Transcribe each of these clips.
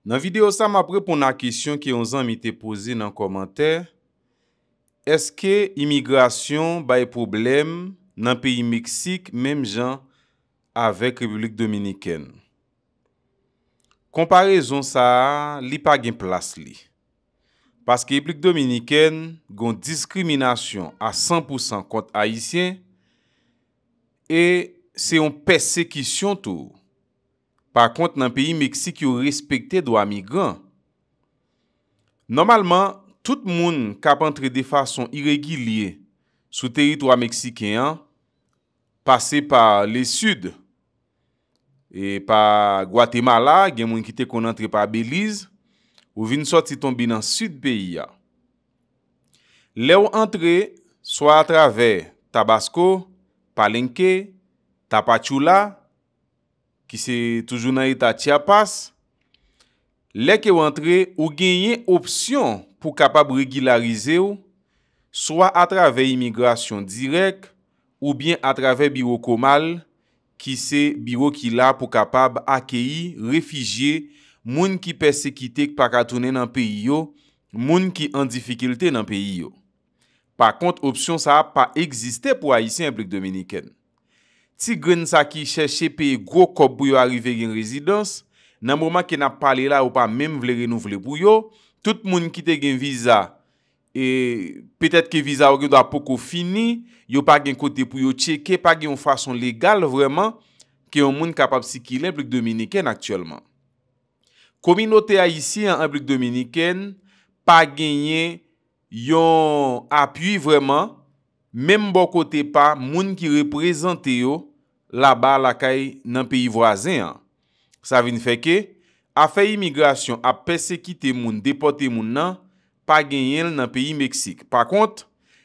Nan video sa m apre pou nan kisyon ki yon zan mi te pose nan komantè, eske imigrasyon baye problem nan peyi Meksik menm jan avèk Republik Dominikèn? Komparèzon sa li pa gen plas li. Paske Republik Dominikèn gon diskriminasyon a 100% kont aisyen e se yon persekisyon tou. pa kont nan peyi Meksik yo respektè do amigran. Normalman, tout moun kap antre de fason iregiliye sou teritwa Meksikyan, pase pa le sud, e pa Guatemala, gen moun kite kon antre pa Belize, ou vin sot si tombi nan sud peyi ya. Le ou antre, so a trave Tabasco, Palenque, Tapachula, ki se toujou nan etat ya pas, lek e wantre ou genyen opsyon pou kapab regularize ou, swa atrave imigrasyon direk, ou bien atrave biro komal, ki se biro ki la pou kapab akeyi, refijye, moun ki persekitek pa katounen nan peyi yo, moun ki an difikilte nan peyi yo. Pa kont, opsyon sa pa egziste pou a yisi implik Dominiken. ti gren sa ki chèche pe gro kop bou yo arrive gen rezidans, nan mouman ki na pale la ou pa mèm vle renou vle pou yo, tout moun kite gen viza, e petèt ke viza ou gen dwa pokou fini, yo pa gen kote pou yo tcheke, pa gen yon fason legal vreman, ki yon moun kapap si ki l'implik dominiken aktuelman. Komino te a yisi yon implik dominiken, pa genye yon apuy vreman, mèm bo kote pa moun ki reprezente yo, la ba la kay nan peyi vwazen an. Sa vin feke, a fey imigrasyon ap pesekite moun, depote moun nan, pa genyen nan peyi Meksik. Pa kont,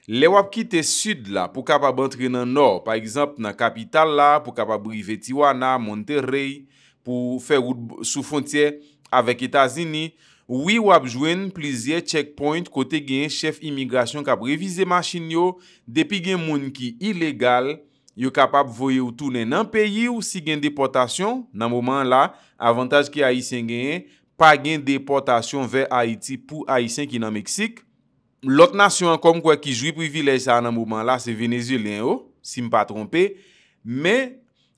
le wap kite sud la, pou kapab antre nan nor, pa ekzamp nan kapital la, pou kapab brive Tiwana, Monterey, pou fey sou fontye avek Etasini, wi wap jwen plizye check point kote genyen chef imigrasyon kap revize machin yo, depi gen moun ki ilegal, yo kapap voye ou tounen nan peyi ou si gen deportasyon, nan mouman la, avantage ki Haitien genyen, pa gen deportasyon ver Haiti pou Haitien ki nan Meksik. Lot nasyon ankom kwa ki jwi privilej sa nan mouman la, se Venezuelen yo, si m pa trompe, men,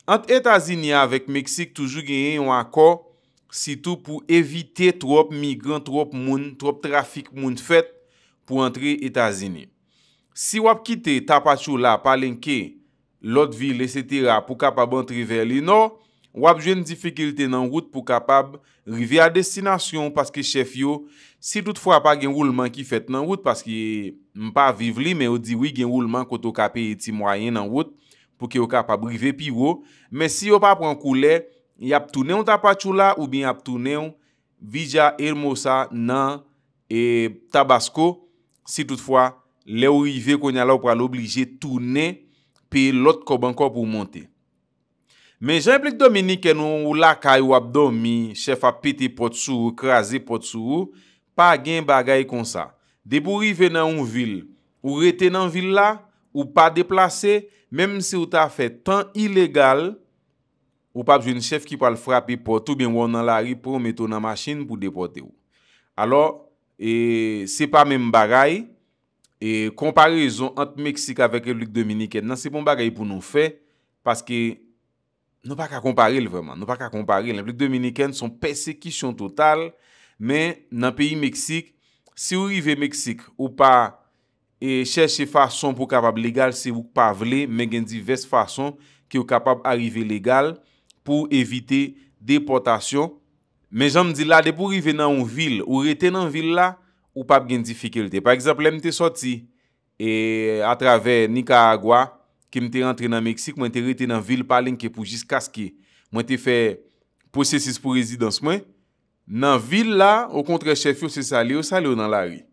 ant Etazini ya vek Meksik toujou genyen yon akor, sitou pou evite trop migrant, trop moun, trop trafik moun fet pou antre Etazini. Si wap kite tapachou la, palen keye, lot vil et setera pou kapab entrive li. Non, wap jwen difikilite nan wout pou kapab rive a destinasyon paske chef yo si toutfwa pa genwoulman ki fet nan wout paske mpa vive li men ou di wii genwoulman koto kape ti mwayen nan wout pou ki wou kapab rive pi wou. Men si wou pa pran koule, yap toune yon tapachou la ou bi yap toune yon vija, elmosa, nan e tabasko si toutfwa le ou rive konya la ou pran oblije toune pe lot ko banko pou monte. Men jenplik Dominik enon ou lakay ou abdomi, chef apete pot sou ou, krasi pot sou ou, pa gen bagay kon sa. Debo rive nan ou vil, ou rete nan vil la, ou pa deplase, menm se ou ta fe tan ilegal, ou pa jwen chef ki pal frapi potou, ou ben wan nan la ripro meto nan masin pou depote ou. Alo, e, se pa menm bagay, E komparezon ant Meksik avèk Republik Dominikèn nan se bon bagay pou nou fè Paske nou pa ka kompare lè vèman, nou pa ka kompare lè Republik Dominikèn son persekisyon total Men nan peyi Meksik, se ou rive Meksik ou pa E chèche fason pou kapab legal se ou pa vle Men gen diverse fason ki ou kapab arrive legal Pou evite deportasyon Men jan m di la, de pou rive nan ou vil, ou rete nan vil la ou pape gen difikilite. Par exemple, lèm te soti, e a traver Nika Agwa, kem te rentre nan Meksik, mwen te rete nan vil palenke pou jis kaski, mwen te fe posesis pou rezidansman, nan vil la, ou kontre chef yo se sali, yo sali yo nan la ri.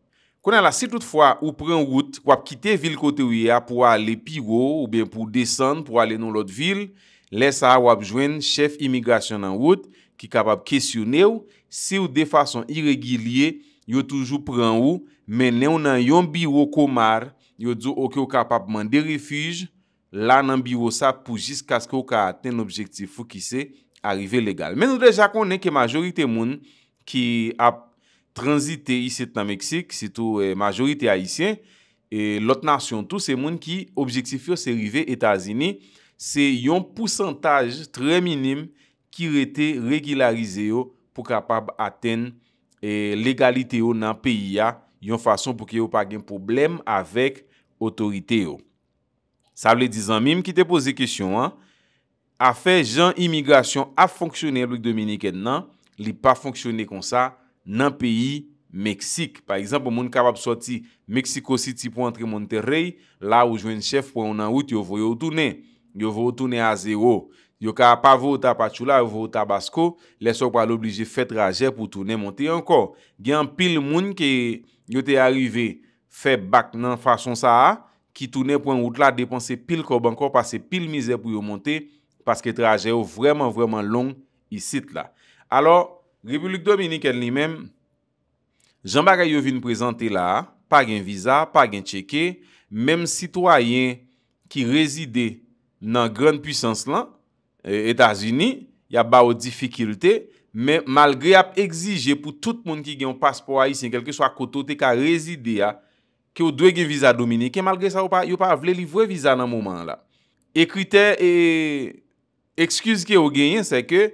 Konan la, se tout fwa ou pren wout, wap kite vil kote ou ya, pou ale piwo, ou ben pou desan, pou ale nou lot vil, lè sa wap jwen chef imigrasyon nan wout, ki kapab kesyonè ou, se ou de fason iregilye, yo toujou pran ou, men nou nan yon biwo komar, yo djou ok yo kapap man de refuj, la nan biwo sa pou jisk aske yo ka aten objektif pou ki se arive legal. Men nou deja konen ke majorite moun ki ap transite isi etna Meksik, sitou eh, majorite Haitien, e lot nasyon tou se moun ki objektif yo se rive Etazini, se yon pousantaj tre minim ki rete regularize yo pou kapap aten legal. E legalite yo nan peyi ya yon fason pou ki yo pa gen problem avèk otorite yo. Sa ble dizan mim ki te pose kèsyon an, afe jan imigrasyon a fonksyoner louk Dominik et nan, li pa fonksyoner kon sa nan peyi Meksik. Par exemple, moun kapap soti Meksikositi pou antre moun terrey, la ou jwen chef pou yon nan wout, yo vou yo otounen. Yo vou otounen a zero. yo ka pa vo ta pachou la, vo ta basko, leso pa l'oblije fe traje pou toune monte anko. Gen pil moun ki yo te arive fe bak nan fason sa a, ki toune pou an wout la depanse pil kob anko, pase pil mize pou yo monte, paske traje ou vreman vreman long isit la. Alors, Republik Dominik el ni men, jambaga yo vin prezante la, pa gen viza, pa gen cheke, menm sitwayen ki rezide nan gren pwisans lan, E, Etats-Uni, ya ba ou difikilte, men malgre ap exije pou tout moun ki gen yon paspo a yi sen, kelke swa koto te ka rezide ya, ke ou dwe gen viza Dominik, ke e malgre sa yo pa vle li vwe viza nan mouman la. E kriter, e ekskuse ki yo genyen, se ke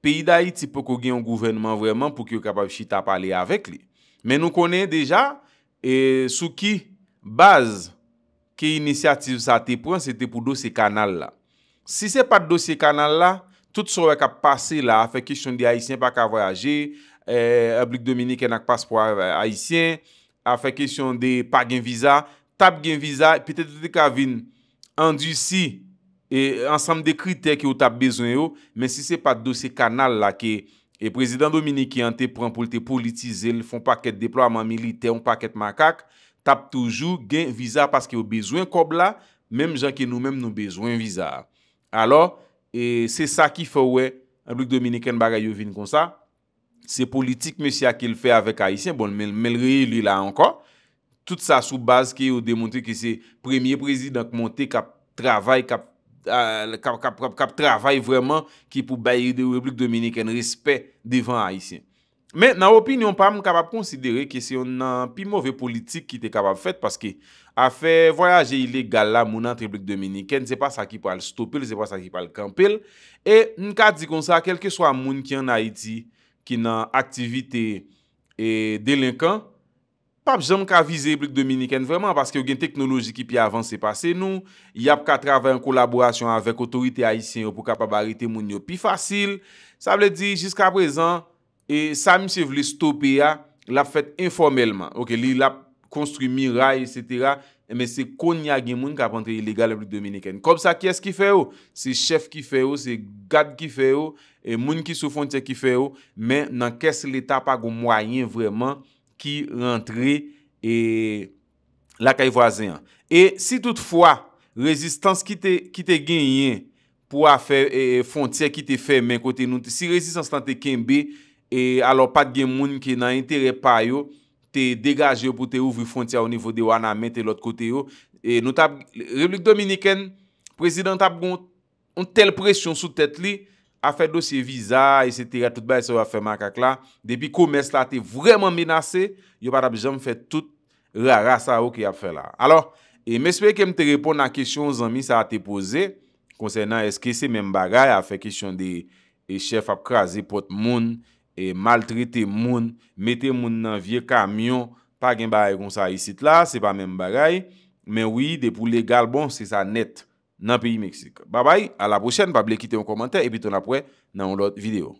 peyi da yi ti pou ko gen yon gouvenman vreman pou ki yo kapab chita pale avèk li. Men nou konen deja, e, sou ki baz ke inisiativ sa te pren, se te pou do se kanal la. Si se pa dosye kanal la, tout souwe kap pase la, a fe kishon de Haitien pa ka voyaje, eh, a blik Dominique en ak paspo a Haitien, a fe kishon de pa gen viza, tap gen viza, pite te te ka vin, an du si, en sam de kriter ki ou tap bezwen yo, men si se pa dosye kanal la, ki e prezident Dominique yante pou an pou lte politize, l fon paket deplouman milite, on paket makak, tap toujou gen viza paske ou bezwen kob la, menm jan ki nou menm nou bezwen viza. Alo, se sa ki fowe, Republik Dominikèn baga yo vin kon sa, se politik mè sya ki l fè avèk Haitien, bon, mè l rey li la ankon, tout sa soubaz ki yo demonte ki se premye prezidant monte kap travay vwèman ki pou bayi de Republik Dominikèn, respè devan Haitien. Men nan opinyon pa moun kapap konsidere kesyon nan pi mouve politik ki te kapap fet paske a fe voyaje ilegal la moun nan triplik dominiken se pa sa ki pal stopel, se pa sa ki pal kampel e moun ka di kon sa, kelke swa moun ki an Haiti ki nan aktivite delinkan pa moun ka vize triplik dominiken vreman paske yon gen teknoloji ki pi avans se pase nou yon ka trave en kolaborasyon avek otorite Haitien pou kapap barete moun yo pi fasil sa moun le di, jiska prezan E sa mi se vle stope ya, la fèt informelman. Ok, li la konstru miray, etc. E men se kon ya gen moun ka pwantre ilegal api Dominiken. Kom sa, kes ki fè yo? Se chef ki fè yo, se gad ki fè yo, e moun ki sou fontye ki fè yo, men nan kes l'Etat pa gwo mwayen vwèman ki rentre e la kay vwazen. E si toutfwa, rezistans ki te genyen pou a fè e, fontye ki te fè men kote nou, si rezistans tan te kenbe, E alor pat gen moun ki nan yon te repa yo, te degaje yo pou te ouvri frontia ou nivou de wana men te lot kote yo. E nou tab, Republik Dominikèn, prezident tab goun, an tel presyon sou tet li, a fe dosye viza, etc. Tout ba yon se va fe makak la. Depi kou mes la te vreman menase, yo pat ap jom fe tout rara sa ou ki ap fe la. Alo, e mespe kem te repon nan kesyon zanmi sa a te pose, konsenan eske se men bagay a fe kesyon de e chef ap kraze pot moun. E maltrete moun, mette moun nan vie kamyon, pa gen bagay kon sa yisit la, se pa men bagay. Men wii, de pou legal bon, se sa net nan peyi Meksik. Babay, a la pochen, pa ble kite yon komentar, e pi ton apwe nan yon lot video.